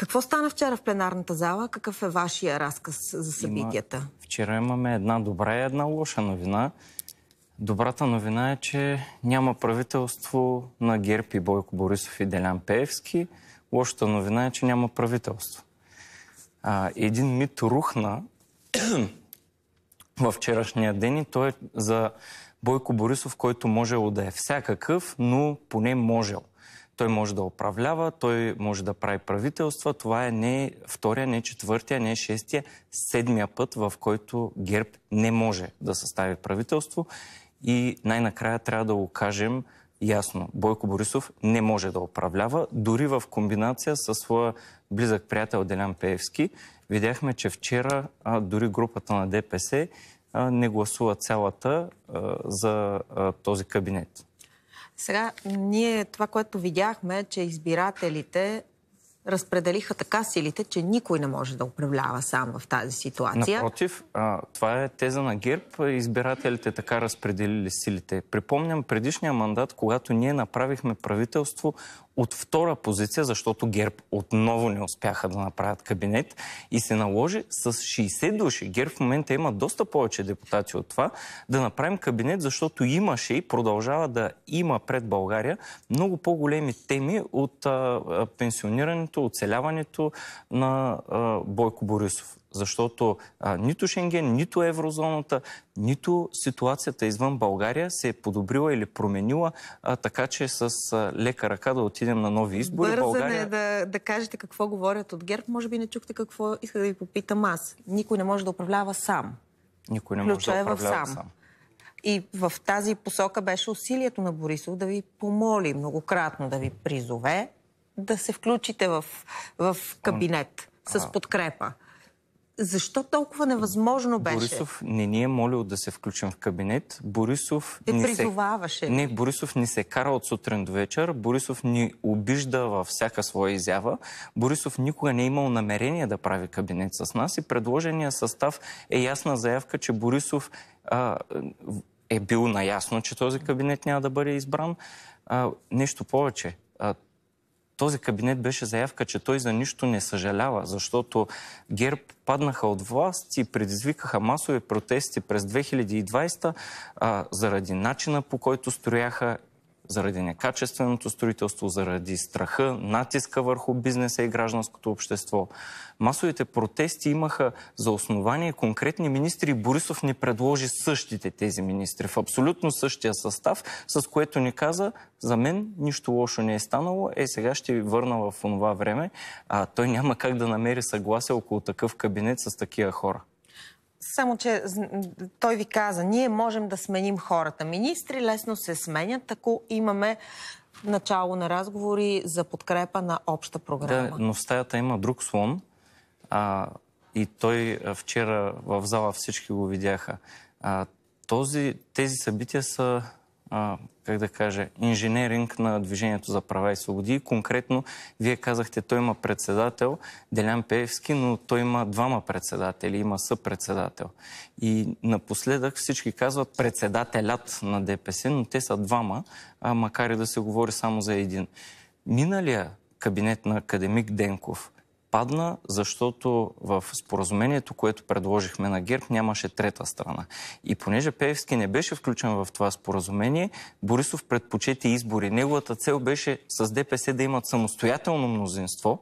Какво стана вчера в пленарната зала? Какъв е вашия разказ за събитията? Има... Вчера имаме една добра и една лоша новина. Добрата новина е, че няма правителство на Герпи Бойко Борисов и Делян Пеевски. Лошата новина е, че няма правителство. А, един мит рухна във вчерашния ден и той е за Бойко Борисов, който можел да е всякакъв, но поне можел той може да управлява, той може да прави правителства. Това е не втория, не четвъртия, не шестия, седмия път, в който ГЕРБ не може да състави правителство. И най-накрая трябва да го кажем ясно. Бойко Борисов не може да управлява, дори в комбинация със своя близък приятел Делян Пеевски. Видяхме, че вчера а, дори групата на ДПС а, не гласува цялата а, за а, този кабинет. Сега, ние това, което видяхме, е, че избирателите разпределиха така силите, че никой не може да управлява сам в тази ситуация. Напротив, а, това е теза на ГЕРБ. Избирателите така разпределили силите. Припомням предишния мандат, когато ние направихме правителство от втора позиция, защото ГЕРБ отново не успяха да направят кабинет и се наложи с 60 души. ГЕРБ в момента има доста повече депутати от това да направим кабинет, защото имаше и продължава да има пред България много по-големи теми от а, пенсионирането, оцеляването на а, Бойко Борисов. Защото а, нито Шенген, нито еврозоната, нито ситуацията извън България се е подобрила или променила, а, така че с а, лека ръка да отидем на нови избори. Бързане България... Е да, да кажете какво говорят от ГЕРБ. Може би не чухте какво исках да ви попитам аз. Никой не може да управлява сам. Никой не Ключа може да е управлява сам. сам. И в тази посока беше усилието на Борисов да ви помоли многократно да ви призове да се включите в, в кабинет с подкрепа. Защо толкова невъзможно беше? Борисов не ни е молил да се включим в кабинет. Борисов Те не призоваваше. Се... Не, Борисов не се кара от сутрин до вечер. Борисов ни обижда във всяка своя изява. Борисов никога не е имал намерение да прави кабинет с нас и предложения състав е ясна заявка, че Борисов а, е бил наясно, че този кабинет няма да бъде избран. А, нещо повече. А, този кабинет беше заявка, че той за нищо не съжалява, защото ГЕРБ паднаха от власт и предизвикаха масови протести през 2020 а, заради начина по който строяха заради некачественото строителство, заради страха, натиска върху бизнеса и гражданското общество. Масовите протести имаха за основание конкретни министри. Борисов ни предложи същите тези министри в абсолютно същия състав, с което ни каза, за мен нищо лошо не е станало, е сега ще ви върна в това време. А, той няма как да намери съгласие около такъв кабинет с такива хора. Само, че той ви каза, ние можем да сменим хората. Министри лесно се сменят, ако имаме начало на разговори за подкрепа на обща програма. Да, но в стаята има друг слон. А, и той вчера в зала всички го видяха. А, този, тези събития са а, как да кажа, инженеринг на Движението за права и свободи. Конкретно, вие казахте, той има председател, Делян Пеевски, но той има двама председатели, има съпредседател. И напоследък всички казват председателят на ДПС, но те са двама, а макар и да се говори само за един. Миналия кабинет на академик Денков – падна, защото в споразумението, което предложихме на ГЕРБ, нямаше трета страна. И понеже Певски не беше включен в това споразумение, Борисов предпочете избори. Неговата цел беше с ДПС да имат самостоятелно мнозинство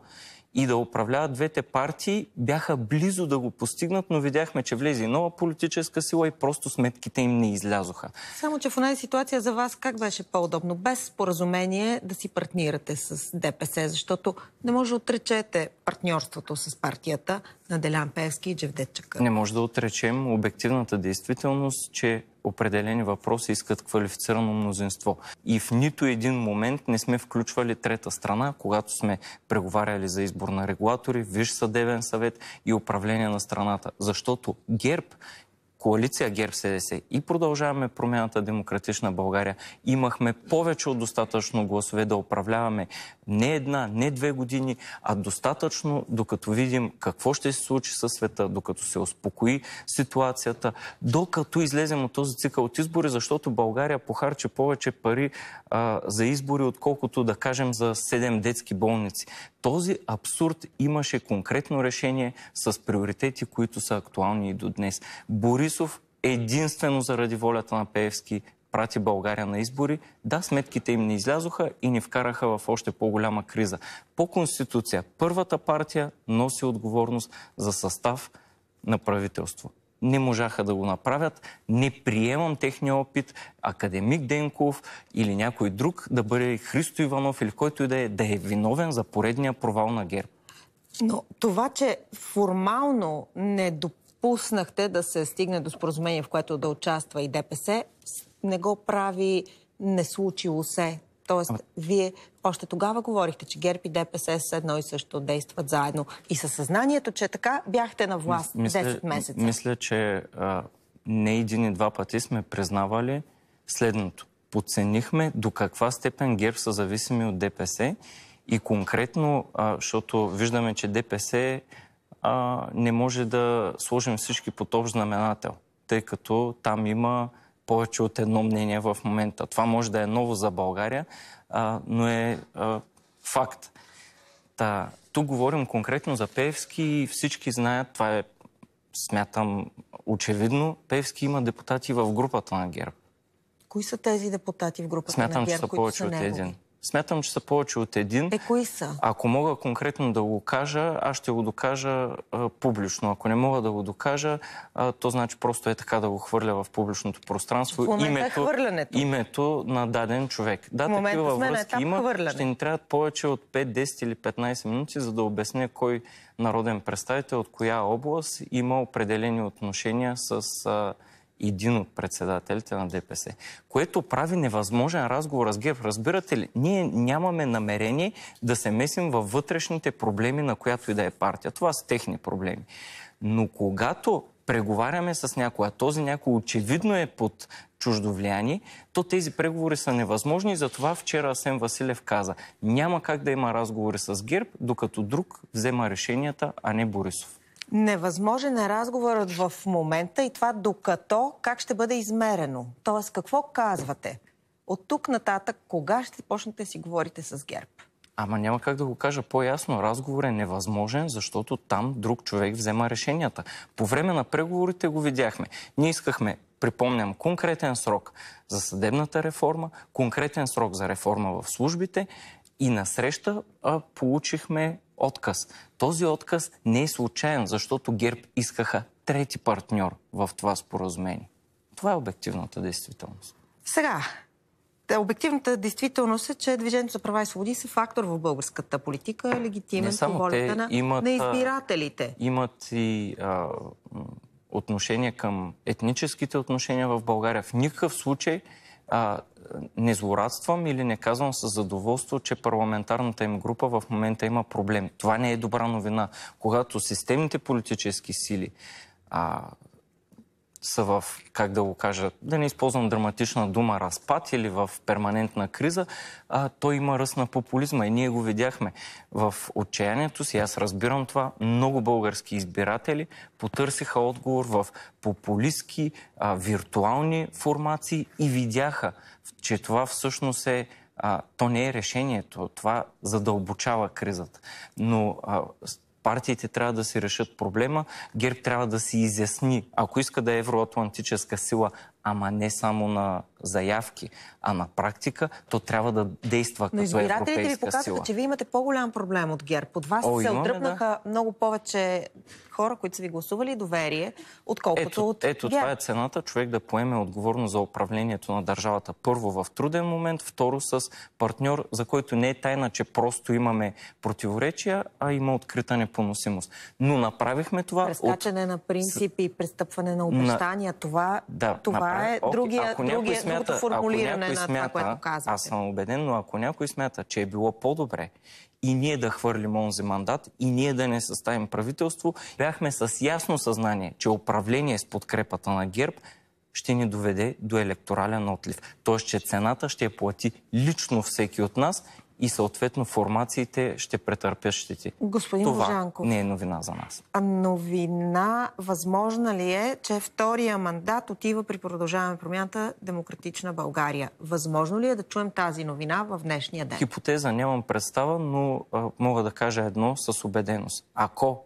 и да управляват двете партии, бяха близо да го постигнат, но видяхме, че влезе нова политическа сила и просто сметките им не излязоха. Само, че в една ситуация за вас как беше по-удобно? Без споразумение да си партнирате с ДПС, защото не може да отречете партньорството с партията на Делян Певски и Джевдет Чакър. Не може да отречем обективната действителност, че определени въпроси искат квалифицирано мнозинство. И в нито един момент не сме включвали трета страна, когато сме преговаряли за избор на регулатори, Виж съдебен съвет и управление на страната. Защото ГЕРБ коалиция ГЕРБ-СДС и продължаваме промяната Демократична България, имахме повече от достатъчно гласове да управляваме не една, не две години, а достатъчно, докато видим какво ще се случи със света, докато се успокои ситуацията, докато излезем от този цикъл от избори, защото България похарче повече пари а, за избори, отколкото да кажем за 7 детски болници. Този абсурд имаше конкретно решение с приоритети, които са актуални и до днес. Борис Борисов единствено заради волята на Пеевски прати България на избори. Да, сметките им не излязоха и ни вкараха в още по-голяма криза. По Конституция, първата партия носи отговорност за състав на правителство. Не можаха да го направят. Не приемам техния опит академик Денков или някой друг да бъде Христо Иванов или който и да е, да е виновен за поредния провал на ГЕРБ. Но това, че формално не допълнително допуснахте да се стигне до споразумение, в което да участва и ДПС, не го прави не случило се. Тоест, Ама... вие още тогава говорихте, че ГЕРБ и ДПС с едно и също действат заедно. И със съзнанието, че така бяхте на власт мисля, 10 месеца. Мисля, че а, не един и два пъти сме признавали следното. Подценихме до каква степен ГЕРБ са зависими от ДПС и конкретно, а, защото виждаме, че ДПС е а, не може да сложим всички под общ знаменател, тъй като там има повече от едно мнение в момента. Това може да е ново за България, а, но е а, факт. Та, тук говорим конкретно за Певски и всички знаят, това е, смятам, очевидно, Певски има депутати в групата на ГЕРБ. Кои са тези депутати в групата смятам, на ГЕРБ, че са повече от един. Смятам, че са повече от един. Е, кои са? Ако мога конкретно да го кажа, аз ще го докажа а, публично. Ако не мога да го докажа, а, то значи просто е така да го хвърля в публичното пространство. В е името, е името на даден човек. Да, в такива връзки има. Хвърляне. Ще ни трябват повече от 5, 10 или 15 минути, за да обясня кой народен представител от коя област има определени отношения с... А, един от председателите на ДПС, което прави невъзможен разговор с ГЕРБ. Разбирате ли, ние нямаме намерение да се месим във вътрешните проблеми на която и да е партия. Това са техни проблеми. Но когато преговаряме с някой, а този някой очевидно е под чуждо влияние, то тези преговори са невъзможни. Затова вчера Асен Василев каза, няма как да има разговори с ГЕРБ, докато друг взема решенията, а не Борисов. Невъзможен е разговорът в момента и това докато как ще бъде измерено. Тоест, какво казвате? От тук нататък, кога ще почнете да си говорите с ГЕРБ? Ама няма как да го кажа по-ясно. Разговор е невъзможен, защото там друг човек взема решенията. По време на преговорите го видяхме. Ние искахме припомням, конкретен срок за съдебната реформа, конкретен срок за реформа в службите, и насреща а, получихме отказ. Този отказ не е случайен, защото ГЕРБ искаха трети партньор в това споразумение. Това е обективната действителност. Сега, обективната действителност е, че Движението за права и свободи са фактор в българската политика, легитимен по волята на, имат, на избирателите. Имат и а, отношение към етническите отношения в България. В никакъв случай а, не злорадствам или не казвам с задоволство, че парламентарната им група в момента има проблеми. Това не е добра новина. Когато системните политически сили а, са в, как да го кажа, да не използвам драматична дума, разпад или в перманентна криза, а, той има ръст на популизма и ние го видяхме в отчаянието си. Аз разбирам това. Много български избиратели потърсиха отговор в популистски, а, виртуални формации и видяха, че това всъщност е а, то не е решението, това задълбочава кризата. Но а, партиите трябва да си решат проблема, ГЕРБ трябва да си изясни, ако иска да е евроатлантическа сила, ама не само на заявки, а на практика, то трябва да действа като европейска сила. Но избирателите ви показаха, че вие имате по-голям проблем от ГЕРБ. От вас О, се отръпнаха отдръпнаха да. много повече хора, които са ви гласували доверие, отколкото ето, от Ето, ГЕРБ. това е цената човек да поеме отговорно за управлението на държавата. Първо в труден момент, второ с партньор, за който не е тайна, че просто имаме противоречия, а има открита непоносимост. Но направихме това. Прескачане от... на принципи, престъпване на обещания, на... това, да, това това е okay. другия, ако другия смята, формулиране ако смята, на това, което казвате. Аз съм убеден, но ако някой смята, че е било по-добре и ние да хвърлим онзи мандат, и ние да не съставим правителство, бяхме с ясно съзнание, че управление с подкрепата на ГЕРБ ще ни доведе до електорален отлив. Тоест, че цената ще я плати лично всеки от нас и съответно формациите ще претърпят щети. Господин Това Божанков, не е новина за нас. А новина възможна ли е, че втория мандат отива при продължаване промяната Демократична България? Възможно ли е да чуем тази новина в днешния ден? Хипотеза нямам представа, но а, мога да кажа едно с убеденост. Ако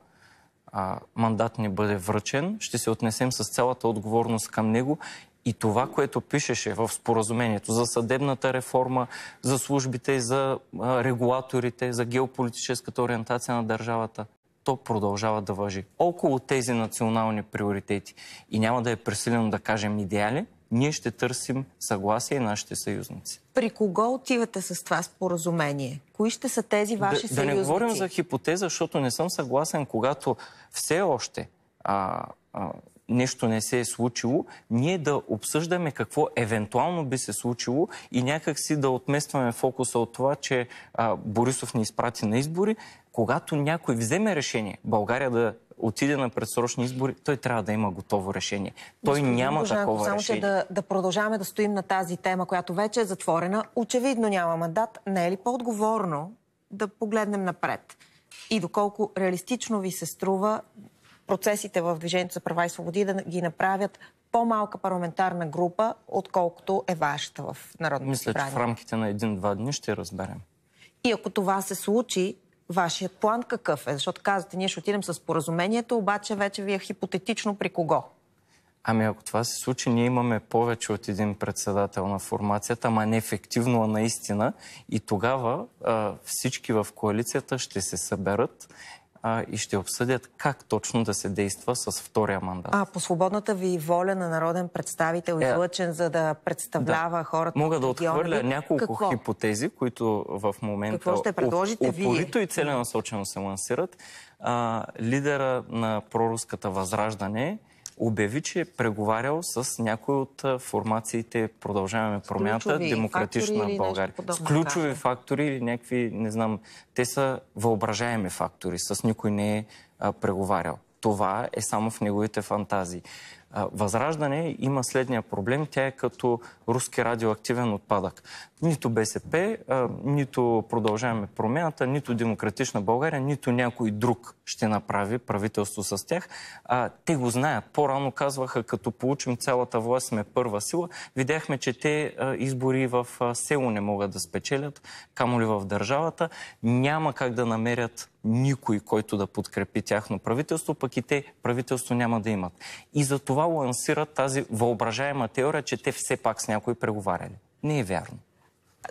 а, мандат ни бъде връчен, ще се отнесем с цялата отговорност към него и това, което пишеше в споразумението за съдебната реформа, за службите, за регулаторите, за геополитическата ориентация на държавата, то продължава да въжи. Около тези национални приоритети. И няма да е пресилено да кажем идеали, ние ще търсим съгласие и нашите съюзници. При кого отивате с това споразумение? Кои ще са тези ваши да, съюзници? Да не говорим за хипотеза, защото не съм съгласен, когато все още а, а, нещо не се е случило, ние да обсъждаме какво евентуално би се случило и някак си да отместваме фокуса от това, че а, Борисов ни изпрати на избори. Когато някой вземе решение България да отиде на предсрочни избори, той трябва да има готово решение. Той Господин няма Божа, такова само, решение. Че да, да продължаваме да стоим на тази тема, която вече е затворена. Очевидно няма мандат. Не е ли по-отговорно да погледнем напред? И доколко реалистично ви се струва процесите в Движението за права и свободи да ги направят по-малка парламентарна група, отколкото е вашата в Народното събрание. Мисля, че в рамките на един-два дни ще разберем. И ако това се случи, вашият план какъв е? Защото казвате, ние ще отидем с поразумението, обаче вече ви е хипотетично при кого? Ами ако това се случи, ние имаме повече от един председател на формацията, ама не ефективно, а наистина. И тогава а, всички в коалицията ще се съберат а, и ще обсъдят как точно да се действа с втория мандат. А по свободната ви воля на народен представител, е, излъчен за да представлява да. хората. Мога да отхвърля няколко Какво? хипотези, които в момента Какво ще предложите вие? и целенасочено се лансират. А, лидера на проруската Възраждане обяви, че е преговарял с някои от формациите Продължаваме промяната, Демократична България. с ключови да. фактори или някакви, не знам, те са въображаеми фактори. С никой не е а, преговарял. Това е само в неговите фантазии. Възраждане има следния проблем. Тя е като руски радиоактивен отпадък. Нито БСП, нито продължаваме промената, нито Демократична България, нито някой друг ще направи правителство с тях. Те го знаят. По-рано казваха, като получим цялата власт, сме първа сила. Видяхме, че те избори в село не могат да спечелят, камо ли в държавата. Няма как да намерят никой, който да подкрепи тяхно правителство, пък и те правителство няма да имат. И за това това лансира тази въображаема теория, че те все пак с някой преговаряли. Не е вярно.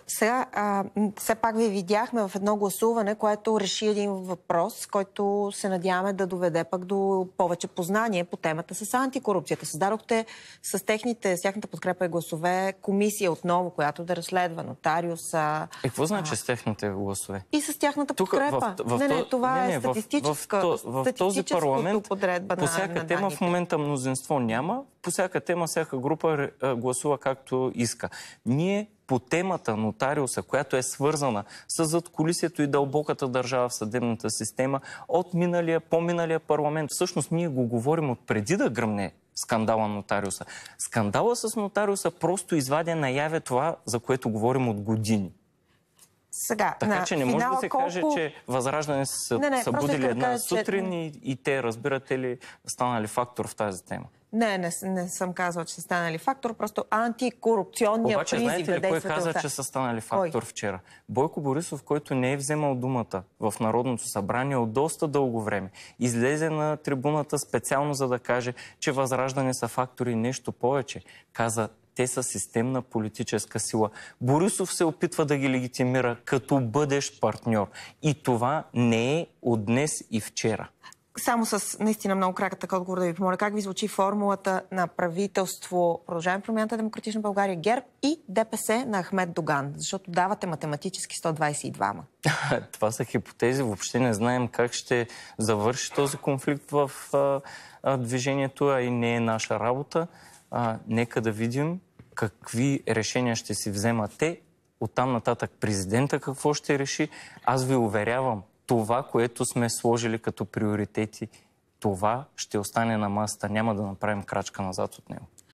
Сега, а, все пак ви видяхме в едно гласуване, което реши един въпрос, който се надяваме да доведе пък до повече познание по темата с антикорупцията. Създадохте с техните, с тяхната подкрепа и гласове комисия отново, която да разследва нотариуса. Е, какво значи с техните гласове? И с тяхната Тук, подкрепа. В, в, не, не, това е не, не, е статистическа в, в, в, този парламент подредба по всяка на, тема в момента мнозинство няма, по всяка тема всяка група гласува както иска. Ние по темата нотариуса, която е свързана с задколисието и дълбоката държава в съдебната система от миналия, по-миналия парламент. Всъщност ние го говорим от преди да гръмне скандала нотариуса. Скандала с нотариуса просто извадя наяве това, за което говорим от години. Сега, така на че не може да се колко... каже, че Възраждане са, не, не, събудили будили една кажа, сутрин че... и, и те, разбирате ли, станали фактор в тази тема. Не, не, не съм казала, че са станали фактор, просто антикорупционния Обаче, призив знаете ли е кой каза, че са станали фактор кой? вчера? Бойко Борисов, който не е вземал думата в Народното събрание от доста дълго време, излезе на трибуната специално за да каже, че възраждане са фактори нещо повече. Каза, те са системна политическа сила. Борисов се опитва да ги легитимира като бъдещ партньор. И това не е от днес и вчера. Само с наистина много кракът така отговор да ви помоля. Как ви звучи формулата на правителство Продължаваме промяната Демократична България, ГЕРБ и ДПС на Ахмед Доган? Защото давате математически 122 Това са хипотези. Въобще не знаем как ще завърши този конфликт в а, а, движението, а и не е наша работа а, нека да видим какви решения ще си вземат те, оттам нататък президента какво ще реши. Аз ви уверявам, това, което сме сложили като приоритети, това ще остане на масата. Няма да направим крачка назад от него.